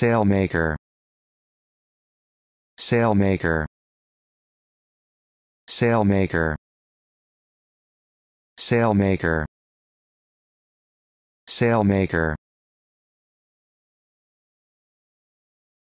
Sailmaker Sailmaker Sailmaker Sailmaker Sailmaker